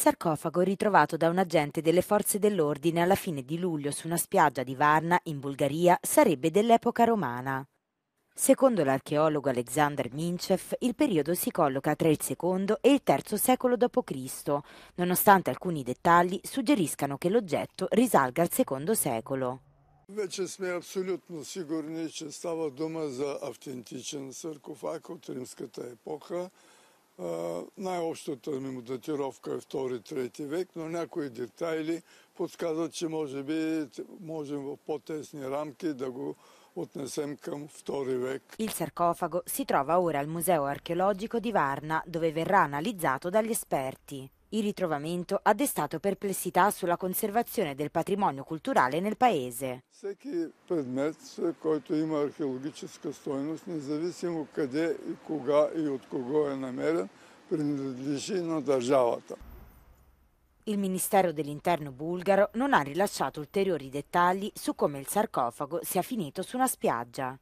sarcofago ritrovato da un agente delle forze dell'ordine alla fine di luglio su una spiaggia di Varna, in Bulgaria, sarebbe dell'epoca romana. Secondo l'archeologo Alexander Minchev, il periodo si colloca tra il secondo e il terzo secolo d.C., nonostante alcuni dettagli suggeriscano che l'oggetto risalga al secondo secolo. Вече сме абсолютно сигурни, че става дума за автентичен саркофаг от римската епоха най-общата ми датировка е 2-3 век, но някои детайли подсказват, че може би можем в по-тесни рамки да го отнесем към 2 век. Il sarcofago si trova ora al Museo Archeologico di Varna, dove verrà analizzato dagli esperti. Il ritrovamento ha destato perplessità sulla conservazione del patrimonio culturale nel paese. Il Ministero dell'Interno bulgaro non ha rilasciato ulteriori dettagli su come il sarcofago sia finito su una spiaggia.